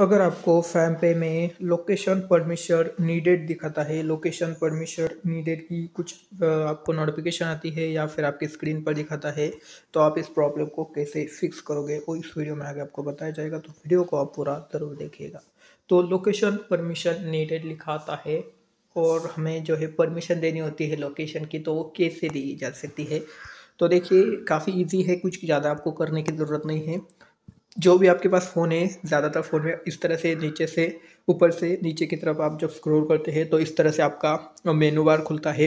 अगर आपको फैम पे में लोकेशन परमिशन नीडेड दिखाता है लोकेशन परमिशन नीडेड की कुछ आपको नोटिफिकेशन आती है या फिर आपके स्क्रीन पर दिखाता है तो आप इस प्रॉब्लम को कैसे फिक्स करोगे वो इस वीडियो में आगे आपको बताया जाएगा तो वीडियो को आप पूरा ज़रूर देखिएगा तो लोकेशन परमिशन नीडेड लिखाता है और हमें जो है परमिशन देनी होती है लोकेशन की तो वो कैसे दी जा सकती है तो देखिए काफ़ी ईजी है कुछ ज़्यादा आपको करने की ज़रूरत नहीं है जो भी आपके पास फ़ोन है ज़्यादातर फ़ोन में इस तरह से नीचे से ऊपर से नीचे की तरफ आप जब स्क्रॉल करते हैं तो इस तरह से आपका मेनू बार खुलता है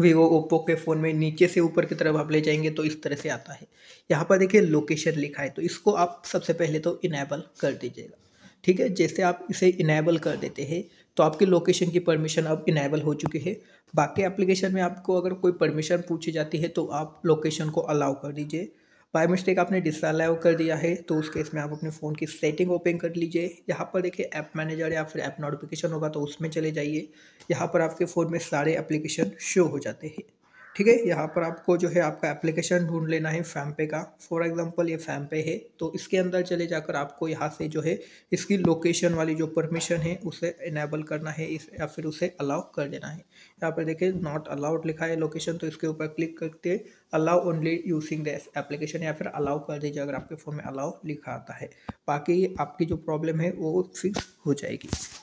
वीवो ओप्पो के फ़ोन में नीचे से ऊपर की तरफ आप ले जाएंगे तो इस तरह से आता है यहाँ पर देखिए लोकेशन लिखा है तो इसको आप सबसे पहले तो इनेबल कर दीजिएगा ठीक है जैसे आप इसे इनेबल कर देते हैं तो आपकी लोकेशन की परमिशन अब इनेबल हो चुकी है बाकी एप्लीकेशन में आपको अगर कोई परमिशन पूछी जाती है तो आप लोकेशन को अलाउ कर दीजिए बाय मिस्टेक आपने डिसअलाउ कर दिया है तो उस केस में आप अपने फ़ोन की सेटिंग ओपन कर लीजिए यहाँ पर देखिए ऐप मैनेजर या फिर ऐप नोटिफिकेशन होगा तो उसमें चले जाइए यहाँ पर आपके फ़ोन में सारे एप्लीकेशन शो हो जाते हैं ठीक है यहाँ पर आपको जो है आपका एप्लीकेशन ढूंढ लेना है फैम्पे का फॉर एग्जांपल ये पे है तो इसके अंदर चले जाकर आपको यहाँ से जो है इसकी लोकेशन वाली जो परमिशन है उसे इनेबल करना है इस या फिर उसे अलाउ कर देना है यहाँ पर देखिए नॉट अलाउड लिखा है लोकेशन तो इसके ऊपर क्लिक करके allow only using the application या फिर अलाउ कर दीजिए अगर आपके फ़ोन में अलाउ लिखा आता है बाकी आपकी जो प्रॉब्लम है वो फिक्स हो जाएगी